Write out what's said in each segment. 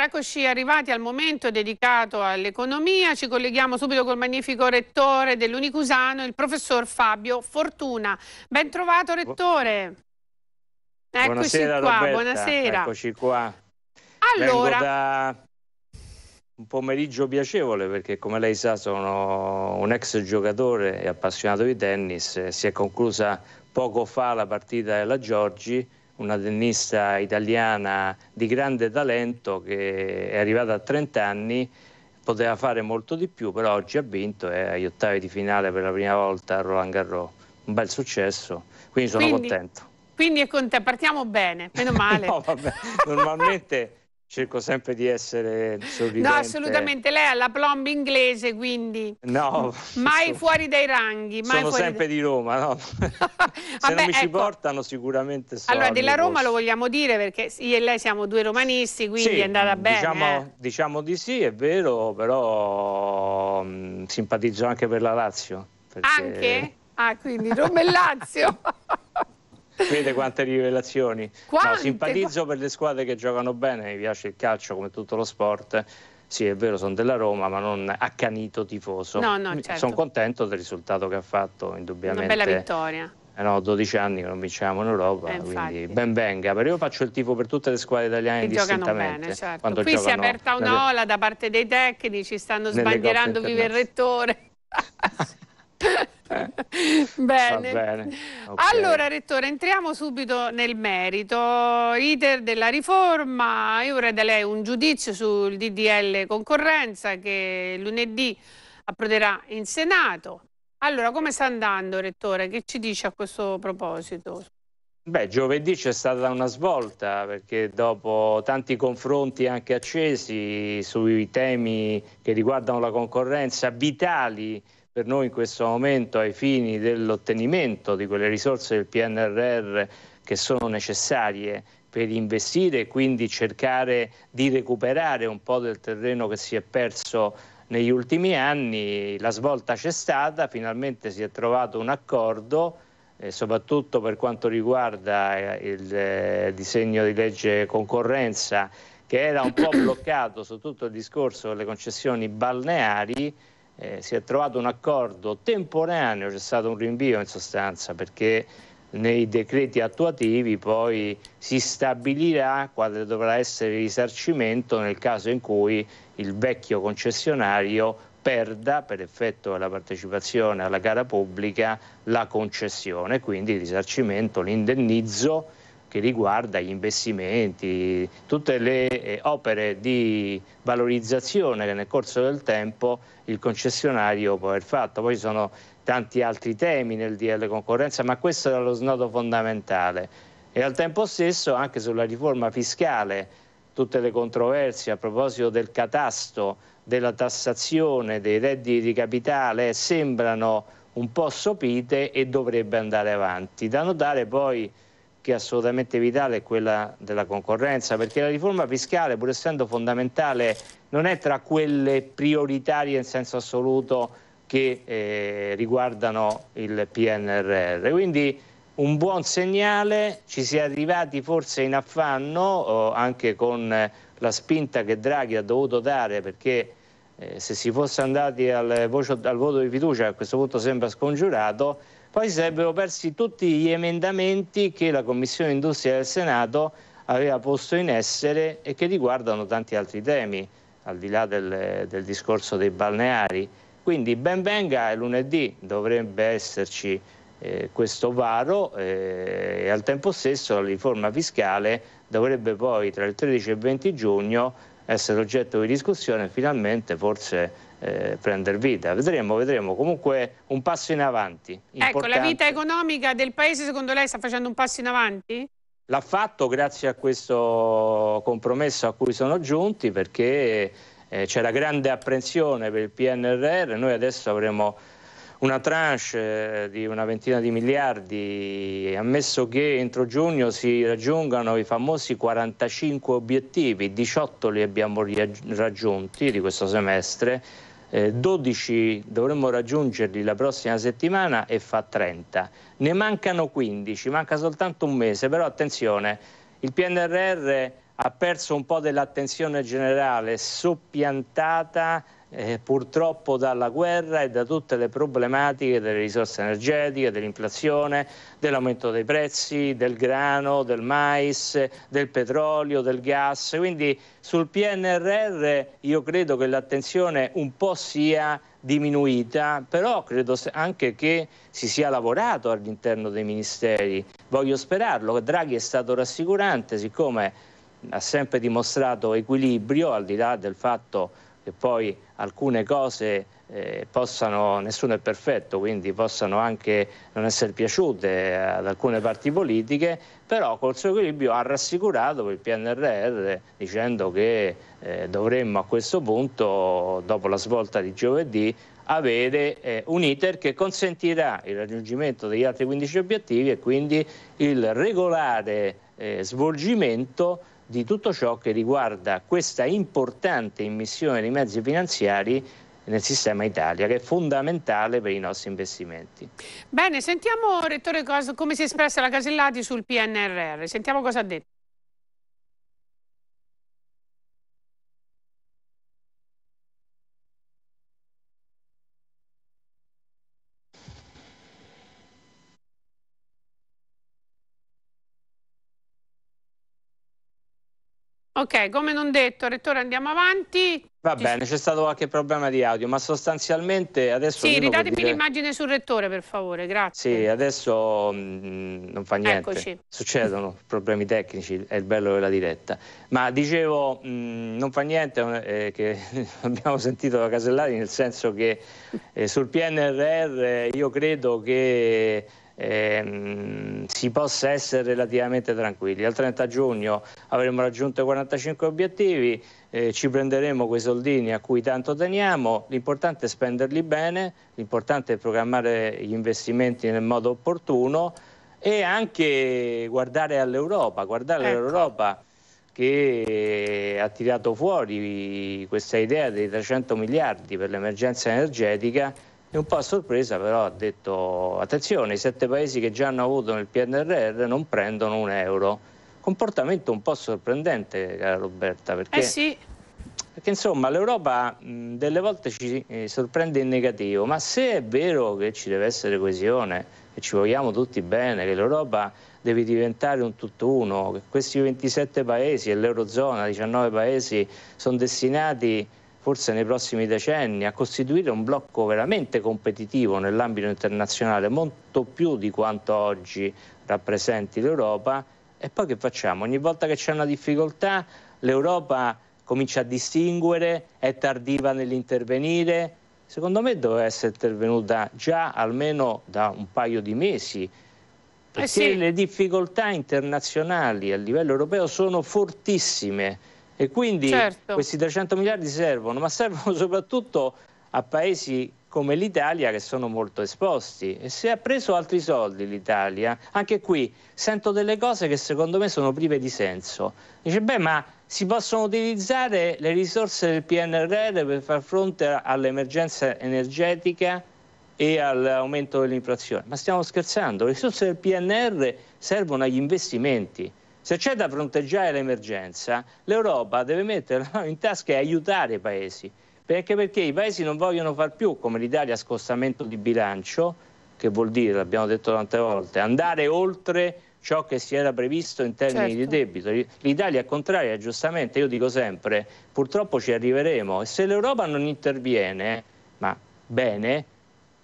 Allora eccoci arrivati al momento dedicato all'economia, ci colleghiamo subito col magnifico rettore dell'Unicusano, il professor Fabio Fortuna. Ben trovato rettore. Eccoci buonasera, qua, Roberta. buonasera. Eccoci qua. Allora... Vengo da un pomeriggio piacevole perché come lei sa sono un ex giocatore e appassionato di tennis, si è conclusa poco fa la partita della Giorgi una tennista italiana di grande talento che è arrivata a 30 anni, poteva fare molto di più, però oggi ha vinto, è agli ottavi di finale per la prima volta a Roland Garros, un bel successo, quindi sono quindi, contento. Quindi è con te, partiamo bene, meno male. no, vabbè, normalmente cerco sempre di essere sorridente. No, assolutamente, lei ha la plomba inglese, quindi no, mai sono, fuori dai ranghi. Mai sono sempre dai... di Roma, no? Se Vabbè, non mi ecco. ci portano sicuramente sono. Allora, della Roma posto. lo vogliamo dire perché io e lei siamo due romanisti, quindi sì, è andata bene. Diciamo, eh. diciamo, di sì, è vero, però mh, mm, simpatizzo anche per la Lazio. Perché... Anche? Ah, quindi Roma e Lazio. Vedete quante rivelazioni. Quante? No, simpatizzo per le squadre che giocano bene, mi piace il calcio come tutto lo sport. Sì, è vero, sono della Roma, ma non accanito tifoso. No, no, certo. Sono contento del risultato che ha fatto, indubbiamente. Una bella vittoria. Eh no, 12 anni che non vinciamo in Europa, eh, quindi ben venga. Però io faccio il tifo per tutte le squadre italiane che distintamente. Bene, certo. Qui giocano, si è aperta un'ola nelle... da parte dei tecnici, stanno sbandierando vive il rettore. bene. bene. Okay. Allora, Rettore, entriamo subito nel merito. Iter della riforma, io vorrei da lei un giudizio sul DDL concorrenza che lunedì approderà in Senato. Allora, come sta andando, Rettore? Che ci dice a questo proposito? Beh, giovedì c'è stata una svolta perché dopo tanti confronti anche accesi sui temi che riguardano la concorrenza vitali per noi in questo momento ai fini dell'ottenimento di quelle risorse del PNRR che sono necessarie per investire e quindi cercare di recuperare un po' del terreno che si è perso negli ultimi anni. La svolta c'è stata, finalmente si è trovato un accordo, eh, soprattutto per quanto riguarda eh, il eh, disegno di legge concorrenza che era un po' bloccato su tutto il discorso delle concessioni balneari eh, si è trovato un accordo temporaneo, c'è stato un rinvio in sostanza perché nei decreti attuativi poi si stabilirà quale dovrà essere il risarcimento nel caso in cui il vecchio concessionario perda per effetto della partecipazione alla gara pubblica la concessione, quindi il risarcimento, l'indennizzo che riguarda gli investimenti, tutte le eh, opere di valorizzazione che nel corso del tempo il concessionario può aver fatto. Poi ci sono tanti altri temi nel DL concorrenza, ma questo era lo snodo fondamentale. E al tempo stesso anche sulla riforma fiscale, tutte le controversie a proposito del catasto, della tassazione, dei redditi di capitale sembrano un po' sopite e dovrebbe andare avanti. Da notare poi che è assolutamente vitale è quella della concorrenza, perché la riforma fiscale, pur essendo fondamentale, non è tra quelle prioritarie in senso assoluto che eh, riguardano il PNRR. Quindi un buon segnale, ci si è arrivati forse in affanno, anche con la spinta che Draghi ha dovuto dare, perché eh, se si fosse andati al, al voto di fiducia, a questo punto sembra scongiurato, poi si sarebbero persi tutti gli emendamenti che la Commissione Industria del Senato aveva posto in essere e che riguardano tanti altri temi, al di là del, del discorso dei balneari. Quindi ben venga, lunedì dovrebbe esserci eh, questo varo eh, e al tempo stesso la riforma fiscale dovrebbe poi tra il 13 e il 20 giugno essere oggetto di discussione e finalmente forse eh, prendere vita. Vedremo, vedremo. Comunque un passo in avanti. Importante. Ecco, la vita economica del Paese secondo lei sta facendo un passo in avanti? L'ha fatto grazie a questo compromesso a cui sono giunti perché eh, c'era grande apprensione per il PNRR, noi adesso avremo una tranche eh, di una ventina di miliardi, ammesso che entro giugno si raggiungano i famosi 45 obiettivi, 18 li abbiamo raggiunti di questo semestre, eh, 12 dovremmo raggiungerli la prossima settimana e fa 30. Ne mancano 15, manca soltanto un mese, però attenzione, il PNRR ha perso un po' dell'attenzione generale, soppiantata eh, purtroppo dalla guerra e da tutte le problematiche delle risorse energetiche, dell'inflazione, dell'aumento dei prezzi, del grano, del mais, del petrolio, del gas. Quindi sul PNRR io credo che l'attenzione un po' sia diminuita, però credo anche che si sia lavorato all'interno dei ministeri. Voglio sperarlo, Draghi è stato rassicurante siccome ha sempre dimostrato equilibrio al di là del fatto che poi alcune cose eh, possano, nessuno è perfetto, quindi possano anche non essere piaciute ad alcune parti politiche, però col suo equilibrio ha rassicurato il PNRR dicendo che eh, dovremmo a questo punto, dopo la svolta di giovedì, avere eh, un iter che consentirà il raggiungimento degli altri 15 obiettivi e quindi il regolare eh, svolgimento di tutto ciò che riguarda questa importante immissione di mezzi finanziari nel sistema Italia, che è fondamentale per i nostri investimenti. Bene, sentiamo, Rettore, come si è espressa la Casellati sul PNRR. Sentiamo cosa ha detto. Ok, come non detto, Rettore, andiamo avanti. Va Ci... bene, c'è stato qualche problema di audio, ma sostanzialmente adesso... Sì, ridatemi dire... l'immagine sul Rettore, per favore, grazie. Sì, adesso mh, mm, non fa niente. Eccoci. Succedono problemi tecnici, è il bello della diretta. Ma dicevo, mh, mm, non fa niente, eh, che abbiamo sentito da Casellari, nel senso che eh, sul PNRR io credo che ehm, si possa essere relativamente tranquilli. Al 30 giugno avremo raggiunto i 45 obiettivi, eh, ci prenderemo quei soldini a cui tanto teniamo, l'importante è spenderli bene, l'importante è programmare gli investimenti nel modo opportuno e anche guardare all'Europa, guardare ecco. all'Europa che ha tirato fuori questa idea dei 300 miliardi per l'emergenza energetica e un po' a sorpresa però ha detto attenzione, i sette paesi che già hanno avuto nel PNRR non prendono un euro. Comportamento un po' sorprendente, cara Roberta, perché, eh sì. perché insomma l'Europa mh, delle volte ci eh, sorprende in negativo, ma se è vero che ci deve essere coesione, che ci vogliamo tutti bene, che l'Europa deve diventare un tutt'uno, che questi 27 paesi e l'Eurozona, 19 paesi, sono destinati forse nei prossimi decenni, a costituire un blocco veramente competitivo nell'ambito internazionale, molto più di quanto oggi rappresenti l'Europa. E poi che facciamo? Ogni volta che c'è una difficoltà, l'Europa comincia a distinguere, è tardiva nell'intervenire. Secondo me doveva essere intervenuta già almeno da un paio di mesi, eh perché eh sì. le difficoltà internazionali a livello europeo sono fortissime e quindi certo. questi 300 miliardi servono, ma servono soprattutto a paesi come l'Italia che sono molto esposti e se ha preso altri soldi l'Italia, anche qui sento delle cose che secondo me sono prive di senso. Dice, beh, ma si possono utilizzare le risorse del PNRR per far fronte all'emergenza energetica e all'aumento dell'inflazione. Ma stiamo scherzando, le risorse del PNR servono agli investimenti. Se c'è da fronteggiare l'emergenza, l'Europa deve mettere la mano in tasca e aiutare i paesi, perché, perché i paesi non vogliono far più, come l'Italia, scostamento di bilancio, che vuol dire, l'abbiamo detto tante volte, andare oltre ciò che si era previsto in termini certo. di debito. L'Italia, è contraria, giustamente, io dico sempre, purtroppo ci arriveremo e se l'Europa non interviene, ma bene,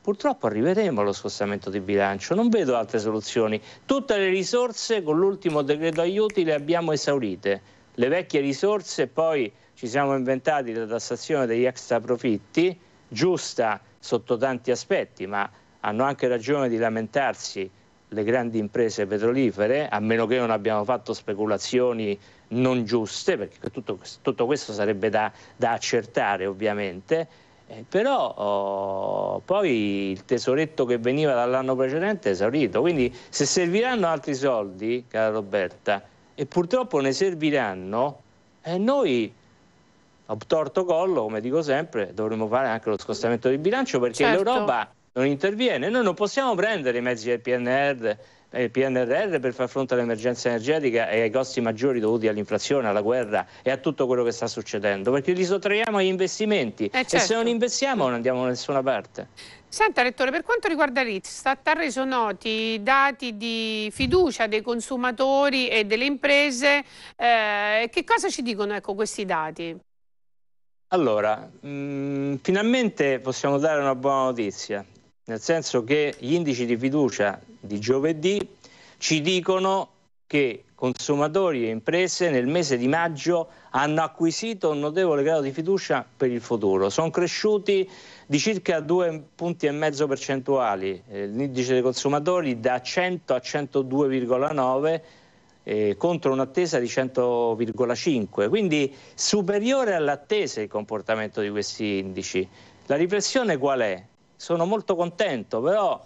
purtroppo arriveremo allo spostamento di bilancio, non vedo altre soluzioni. Tutte le risorse con l'ultimo decreto aiuti le abbiamo esaurite, le vecchie risorse poi ci siamo inventati la tassazione degli extra profitti, giusta sotto tanti aspetti, ma hanno anche ragione di lamentarsi le grandi imprese petrolifere, a meno che non abbiamo fatto speculazioni non giuste, perché tutto, tutto questo sarebbe da, da accertare ovviamente, eh, però oh, poi il tesoretto che veniva dall'anno precedente è esaurito, quindi se serviranno altri soldi, cara Roberta, e purtroppo ne serviranno, eh, noi a torto collo, come dico sempre, dovremmo fare anche lo scostamento di bilancio perché certo. l'Europa non interviene, noi non possiamo prendere i mezzi del PNR eh, il PNRR per far fronte all'emergenza energetica e ai costi maggiori dovuti all'inflazione, alla guerra e a tutto quello che sta succedendo, perché li sottraiamo agli investimenti eh certo. e se non investiamo non andiamo da nessuna parte. Senta Rettore, per quanto riguarda Rizstat ha reso noti i dati di fiducia dei consumatori e delle imprese, eh, che cosa ci dicono ecco, questi dati? Allora, mh, mm, finalmente possiamo dare una buona notizia, nel senso che gli indici di fiducia di giovedì ci dicono che consumatori e imprese nel mese di maggio hanno acquisito un notevole grado di fiducia per il futuro. Sono cresciuti di circa 2 punti e mezzo percentuali, eh, l'indice dei consumatori da 100 a 102,9 eh, contro un'attesa di 100,5, quindi superiore all'attesa il comportamento di questi indici. La riflessione qual è? Sono molto contento, però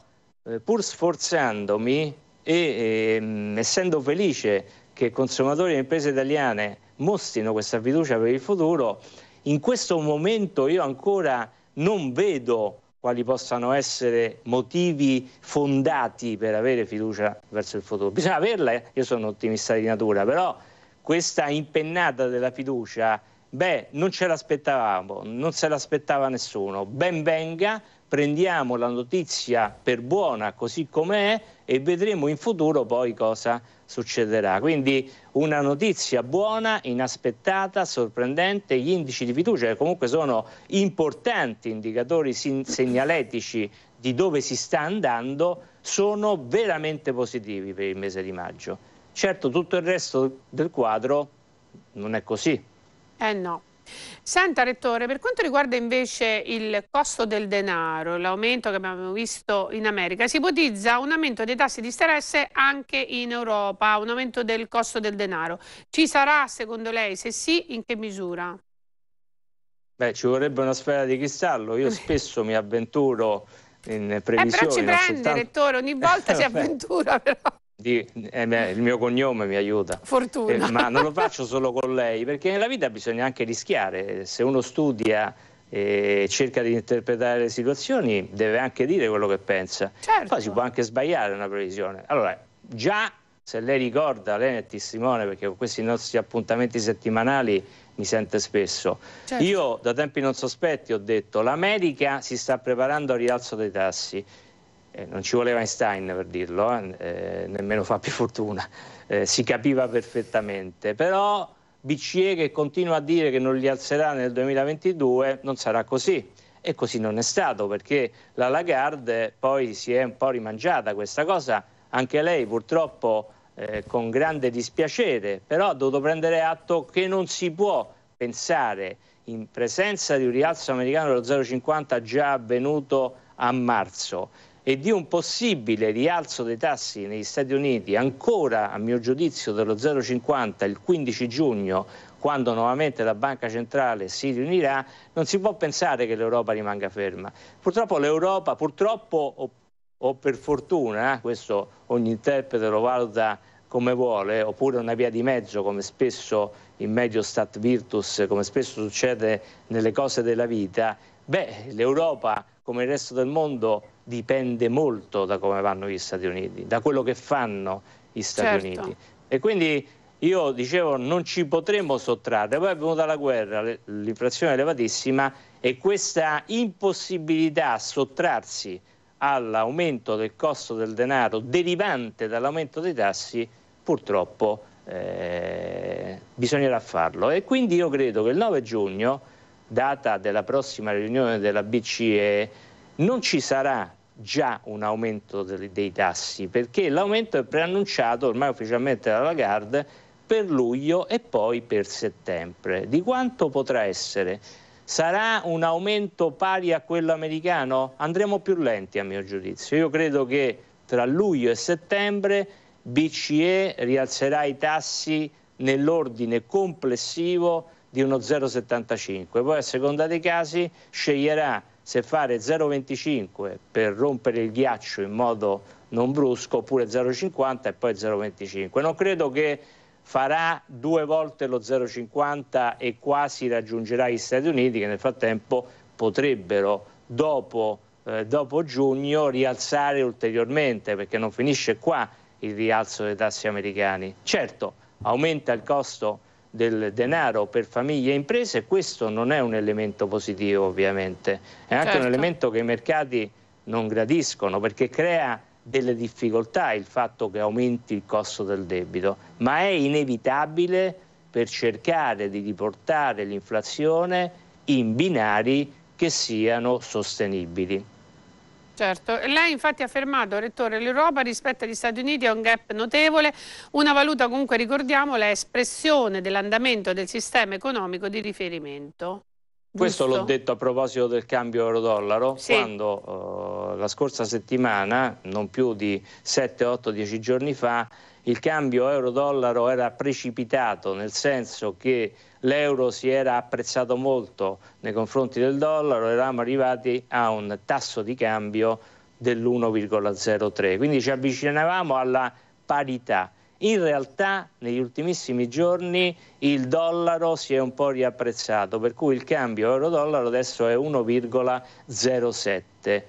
eh, pur sforzandomi e ehm, essendo felice che consumatori e imprese italiane mostrino questa fiducia per il futuro, in questo momento io ancora non vedo quali possano essere motivi fondati per avere fiducia verso il futuro. Bisogna averla, eh? io sono ottimista di natura, però questa impennata della fiducia Beh, non ce l'aspettavamo, non se l'aspettava nessuno. Ben venga, prendiamo la notizia per buona così com'è e vedremo in futuro poi cosa succederà. Quindi una notizia buona, inaspettata, sorprendente, gli indici di fiducia che comunque sono importanti indicatori segnaletici di dove si sta andando, sono veramente positivi per il mese di maggio. Certo tutto il resto del quadro non è così. Eh no. Senta Rettore, per quanto riguarda invece il costo del denaro, l'aumento che abbiamo visto in America, si ipotizza un aumento dei tassi di interesse anche in Europa, un aumento del costo del denaro. Ci sarà secondo lei? Se sì, in che misura? Beh, ci vorrebbe una sfera di cristallo. Io spesso mi avventuro in previsione. Eh, però ci prende, soltanto... Rettore, ogni volta si avventura però. Di, eh, il mio cognome mi aiuta. Eh, Fortuna. Eh, ma non lo faccio solo con lei, perché nella vita bisogna anche rischiare. Se uno studia e eh, cerca di interpretare le situazioni, deve anche dire quello che pensa. Certo. Poi si può anche sbagliare una previsione. Allora, già se lei ricorda, lei è testimone, perché con questi nostri appuntamenti settimanali mi sente spesso. Certo. Io da tempi non sospetti ho detto l'America si sta preparando al rialzo dei tassi. Eh, non ci voleva Einstein per dirlo, eh, eh nemmeno più Fortuna, eh, si capiva perfettamente, però BCE che continua a dire che non li alzerà nel 2022 non sarà così e così non è stato perché la Lagarde poi si è un po' rimangiata questa cosa, anche lei purtroppo eh, con grande dispiacere, però ha dovuto prendere atto che non si può pensare in presenza di un rialzo americano dello 0,50 già avvenuto a marzo e di un possibile rialzo dei tassi negli Stati Uniti ancora, a mio giudizio, dello 0,50 il 15 giugno, quando nuovamente la Banca Centrale si riunirà, non si può pensare che l'Europa rimanga ferma. Purtroppo l'Europa, purtroppo o, o per fortuna, eh, questo ogni interprete lo valuta come vuole, oppure una via di mezzo, come spesso in medio stat virtus, come spesso succede nelle cose della vita, beh, l'Europa, come il resto del mondo, dipende molto da come vanno gli Stati Uniti, da quello che fanno gli Stati certo. Uniti. E quindi io dicevo non ci potremmo sottrarre. Poi è venuta la guerra, l'inflazione è elevatissima e questa impossibilità a sottrarsi all'aumento del costo del denaro derivante dall'aumento dei tassi purtroppo eh, bisognerà farlo. E quindi io credo che il 9 giugno, data della prossima riunione della BCE, non ci sarà già un aumento dei tassi, perché l'aumento è preannunciato ormai ufficialmente dalla Lagarde per luglio e poi per settembre. Di quanto potrà essere? Sarà un aumento pari a quello americano? Andremo più lenti a mio giudizio. Io credo che tra luglio e settembre BCE rialzerà i tassi nell'ordine complessivo di uno 0,75, poi a seconda dei casi sceglierà se fare 0,25 per rompere il ghiaccio in modo non brusco oppure 0,50 e poi 0,25. Non credo che farà due volte lo 0,50 e quasi raggiungerà gli Stati Uniti che nel frattempo potrebbero dopo, eh, dopo giugno rialzare ulteriormente perché non finisce qua il rialzo dei tassi americani. Certo, aumenta il costo del denaro per famiglie e imprese, questo non è un elemento positivo ovviamente, è anche certo. un elemento che i mercati non gradiscono perché crea delle difficoltà il fatto che aumenti il costo del debito, ma è inevitabile per cercare di riportare l'inflazione in binari che siano sostenibili. Certo, lei infatti ha affermato, Rettore, l'Europa rispetto agli Stati Uniti ha un gap notevole, una valuta comunque ricordiamo è espressione dell'andamento del sistema economico di riferimento. Questo l'ho detto a proposito del cambio euro-dollaro, sì. quando uh, la scorsa settimana, non più di 7, 8, 10 giorni fa, il cambio euro-dollaro era precipitato, nel senso che l'euro si era apprezzato molto nei confronti del dollaro, eravamo arrivati a un tasso di cambio dell'1,03, quindi ci avvicinavamo alla parità. In realtà negli ultimissimi giorni il dollaro si è un po' riapprezzato, per cui il cambio euro-dollaro adesso è 1,07.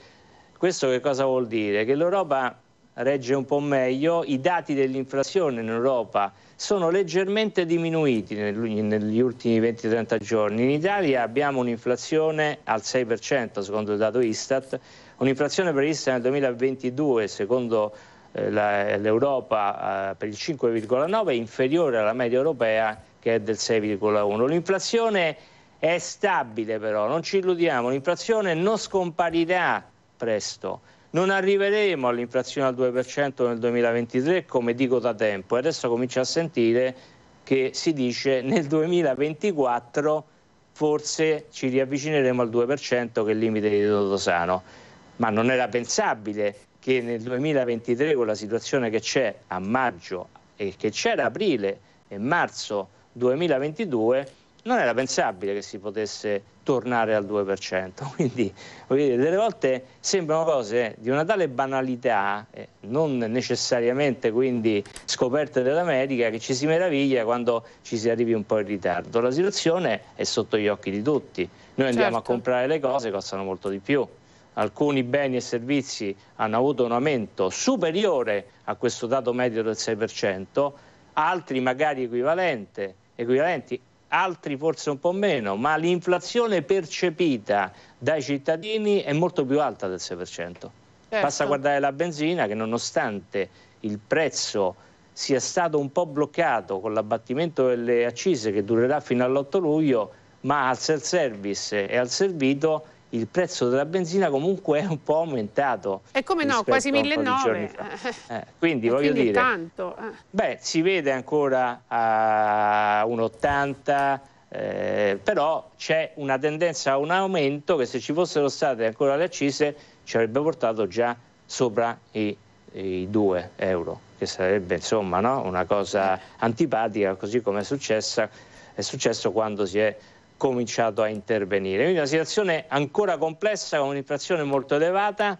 Questo che cosa vuol dire? Che l'Europa regge un po' meglio, i dati dell'inflazione in Europa sono leggermente diminuiti negli ultimi 20-30 giorni. In Italia abbiamo un'inflazione al 6% secondo il dato Istat, un'inflazione prevista nel 2022 secondo eh, l'Europa eh, per il 5,9 inferiore alla media europea che è del 6,1. L'inflazione è stabile però, non ci illudiamo, l'inflazione non scomparirà presto non arriveremo all'inflazione al 2% nel 2023 come dico da tempo e adesso comincio a sentire che si dice nel 2024 forse ci riavvicineremo al 2% che è il limite di Totosano. Ma non era pensabile che nel 2023 con la situazione che c'è a maggio e che c'era aprile e marzo 2022 non era pensabile che si potesse tornare al 2%. Quindi dire, delle volte sembrano cose di una tale banalità, eh, non necessariamente quindi scoperte dall'America, che ci si meraviglia quando ci si arrivi un po' in ritardo. La situazione è sotto gli occhi di tutti. Noi andiamo certo. a comprare le cose, costano molto di più. Alcuni beni e servizi hanno avuto un aumento superiore a questo dato medio del 6%, altri magari equivalenti, altri forse un po' meno, ma l'inflazione percepita dai cittadini è molto più alta del 6%. Certo. Basta guardare la benzina che nonostante il prezzo sia stato un po' bloccato con l'abbattimento delle accise che durerà fino all'8 luglio, ma al self service e al servito il prezzo della benzina comunque è un po' aumentato. E come no, quasi 1.900. Eh, quindi e voglio dire... Tanto. Eh. Beh, si vede ancora eh, a 1,80, eh, però c'è una tendenza a un aumento che se ci fossero state ancora le accise ci avrebbe portato già sopra i, i 2 euro, che sarebbe insomma no? una cosa eh. antipatica, così come è, successa, è successo quando si è cominciato a intervenire. Quindi una situazione ancora complessa con un'inflazione molto elevata,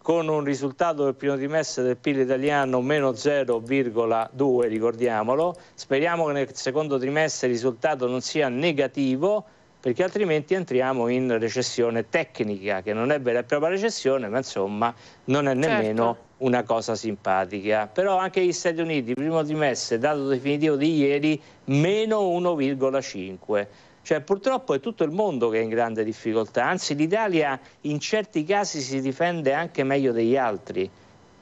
con un risultato del primo trimestre del PIL italiano meno 0,2, ricordiamolo. Speriamo che nel secondo trimestre il risultato non sia negativo, perché altrimenti entriamo in recessione tecnica, che non è vera e propria recessione, ma insomma non è certo. nemmeno certo. una cosa simpatica. Però anche gli Stati Uniti, primo trimestre, dato definitivo di ieri, meno 1,5 cioè, purtroppo è tutto il mondo che è in grande difficoltà, anzi l'Italia in certi casi si difende anche meglio degli altri,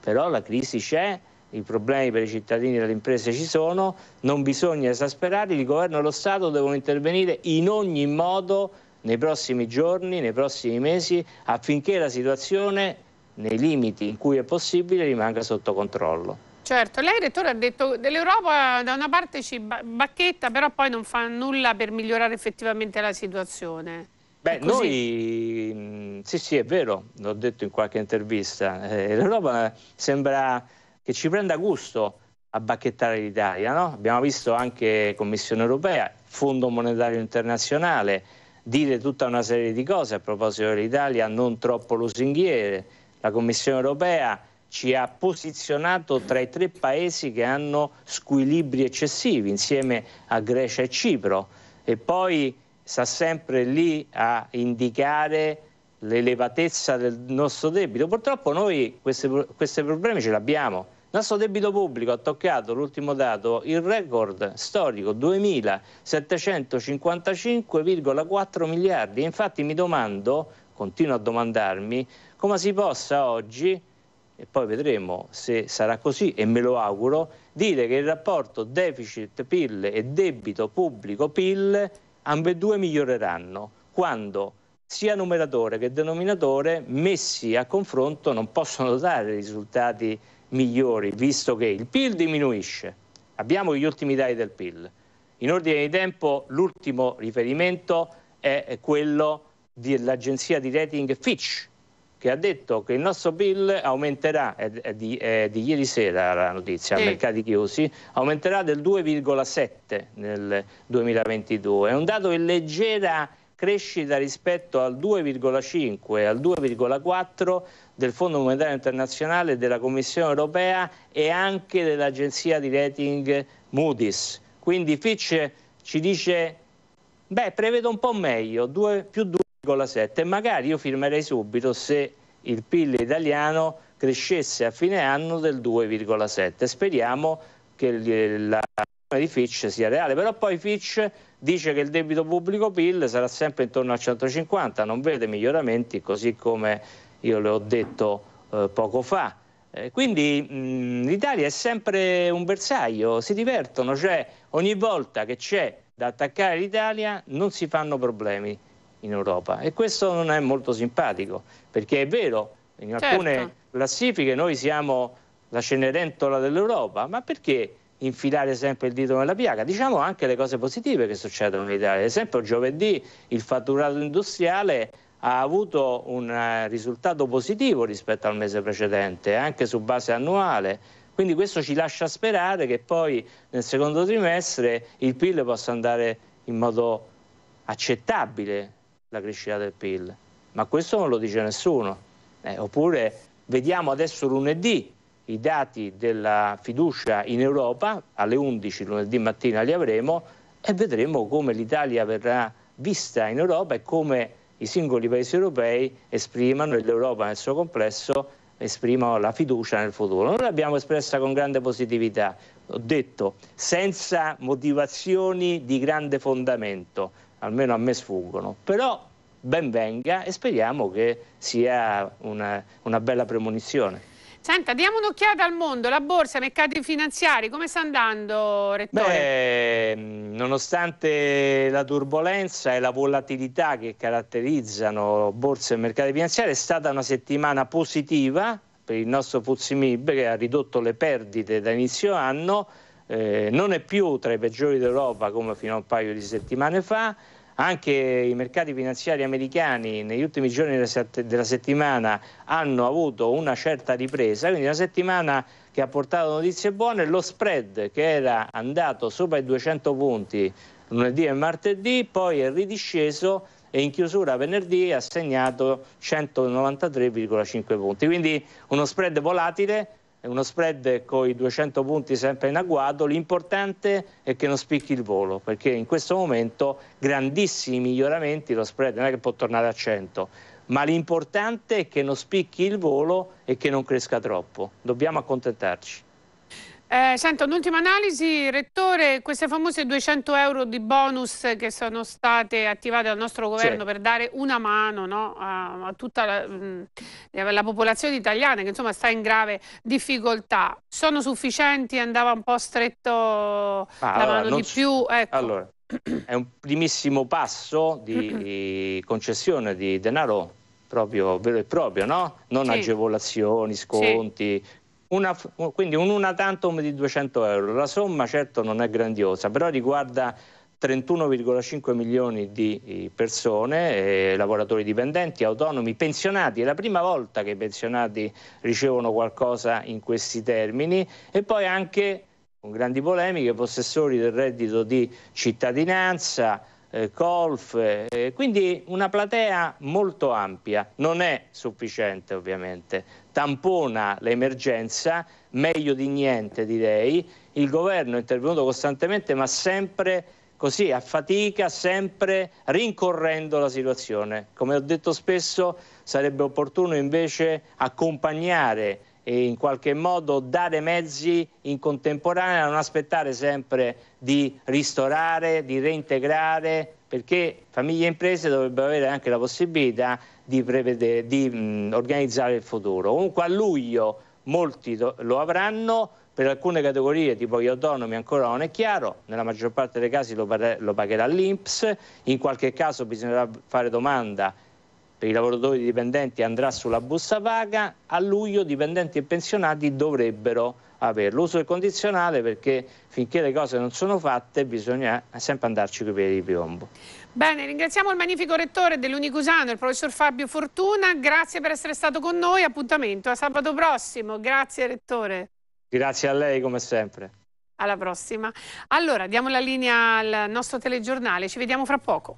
però la crisi c'è, i problemi per i cittadini e le imprese ci sono, non bisogna esasperarli, il governo e lo Stato devono intervenire in ogni modo nei prossimi giorni, nei prossimi mesi, affinché la situazione, nei limiti in cui è possibile, rimanga sotto controllo. Certo, lei Rettore ha detto che l'Europa da una parte ci bacchetta, però poi non fa nulla per migliorare effettivamente la situazione. Beh, noi, sì sì è vero, l'ho detto in qualche intervista, eh, l'Europa sembra che ci prenda gusto a bacchettare l'Italia, no? abbiamo visto anche Commissione Europea, Fondo Monetario Internazionale, dire tutta una serie di cose a proposito dell'Italia non troppo lusinghiere, la Commissione Europea ci ha posizionato tra i tre paesi che hanno squilibri eccessivi insieme a Grecia e Cipro e poi sta sempre lì a indicare l'elevatezza del nostro debito. Purtroppo noi questi, problemi ce li abbiamo. Il nostro debito pubblico ha toccato, l'ultimo dato, il record storico 2.755,4 miliardi. Infatti mi domando, continuo a domandarmi, come si possa oggi e poi vedremo se sarà così e me lo auguro, dire che il rapporto deficit-PIL e debito pubblico-PIL ambedue miglioreranno quando sia numeratore che denominatore messi a confronto non possono dare risultati migliori visto che il PIL diminuisce. Abbiamo gli ultimi dati del PIL. In ordine di tempo l'ultimo riferimento è quello dell'agenzia di rating Fitch che ha detto che il nostro PIL aumenterà, è, di, è di, ieri sera la notizia, sì. a mercati chiusi, aumenterà del 2,7 nel 2022. È un dato in leggera crescita rispetto al 2,5 al 2,4 del Fondo Monetario Internazionale, della Commissione Europea e anche dell'agenzia di rating Moody's. Quindi Fitch ci dice Beh, prevedo un po' meglio, 2, più 2,7. Magari io firmerei subito se il PIL italiano crescesse a fine anno del 2,7. Speriamo che la di Fitch sia reale, però poi Fitch dice che il debito pubblico PIL sarà sempre intorno al 150, non vede miglioramenti così come io le ho detto eh, poco fa. Eh, quindi mm, l'Italia è sempre un bersaglio, si divertono, cioè ogni volta che c'è da attaccare l'Italia non si fanno problemi in Europa e questo non è molto simpatico perché è vero, in certo. alcune classifiche noi siamo la cenerentola dell'Europa, ma perché infilare sempre il dito nella piaga? Diciamo anche le cose positive che succedono in Italia, ad esempio giovedì il fatturato industriale ha avuto un eh, risultato positivo rispetto al mese precedente, anche su base annuale quindi questo ci lascia sperare che poi nel secondo trimestre il PIL possa andare in modo accettabile la crescita del PIL, ma questo non lo dice nessuno. Eh, oppure vediamo adesso lunedì i dati della fiducia in Europa, alle 11 lunedì mattina li avremo e vedremo come l'Italia verrà vista in Europa e come i singoli paesi europei esprimano e l'Europa nel suo complesso esprimo la fiducia nel futuro. Noi l'abbiamo espressa con grande positività, ho detto, senza motivazioni di grande fondamento, almeno a me sfuggono, però ben venga e speriamo che sia una, una bella premonizione. Senta, diamo un'occhiata al mondo, la borsa, i mercati finanziari, come sta andando, Rettore? Beh, mm, nonostante la turbolenza e la volatilità che caratterizzano borse e mercati finanziari, è stata una settimana positiva per il nostro Fuzimib che ha ridotto le perdite da inizio anno, eh, non è più tra i peggiori d'Europa come fino a un paio di settimane fa, anche i mercati finanziari americani negli ultimi giorni della settimana hanno avuto una certa ripresa, quindi una settimana che ha portato notizie buone, lo spread che era andato sopra i 200 punti lunedì e martedì, poi è ridisceso e in chiusura venerdì ha segnato 193,5 punti. Quindi uno spread volatile uno spread con i 200 punti sempre in agguato, l'importante è che non spicchi il volo, perché in questo momento grandissimi miglioramenti, lo spread non è che può tornare a 100, ma l'importante è che non spicchi il volo e che non cresca troppo, dobbiamo accontentarci. Eh, senta, un'ultima analisi, Rettore, queste famose 200 euro di bonus che sono state attivate dal nostro governo sì. per dare una mano no, a, a, tutta la, mh, mm, la, popolazione italiana che insomma sta in grave difficoltà, sono sufficienti? Andava un po' stretto ah, la mano di più? Ecco. Allora, è un primissimo passo di concessione di denaro proprio, vero e proprio, no? Non sì. agevolazioni, sconti, sì una, quindi un una tantum di 200 euro. La somma certo non è grandiosa, però riguarda 31,5 milioni di persone, eh, lavoratori dipendenti, autonomi, pensionati, è la prima volta che i pensionati ricevono qualcosa in questi termini e poi anche con grandi polemiche possessori del reddito di cittadinanza, golf, eh, eh, quindi una platea molto ampia, non è sufficiente ovviamente, tampona l'emergenza, meglio di niente direi, il governo è intervenuto costantemente ma sempre così a fatica, sempre rincorrendo la situazione. Come ho detto spesso sarebbe opportuno invece accompagnare e in qualche modo dare mezzi in contemporanea, non aspettare sempre di ristorare, di reintegrare, perché famiglie e imprese dovrebbero avere anche la possibilità di, prevedere, di mh, organizzare il futuro. Comunque a luglio molti lo avranno, per alcune categorie tipo gli autonomi ancora non è chiaro, nella maggior parte dei casi lo, pagherà l'INPS, in qualche caso bisognerà fare domanda per i lavoratori dipendenti andrà sulla busta paga, a luglio dipendenti e pensionati dovrebbero averlo. L'uso è condizionale perché finché le cose non sono fatte bisogna sempre andarci con i piedi di piombo. Bene, ringraziamo il magnifico rettore dell'Unicusano, il professor Fabio Fortuna, grazie per essere stato con noi, appuntamento a sabato prossimo, grazie rettore. Grazie a lei come sempre. Alla prossima. Allora, diamo la linea al nostro telegiornale, ci vediamo fra poco.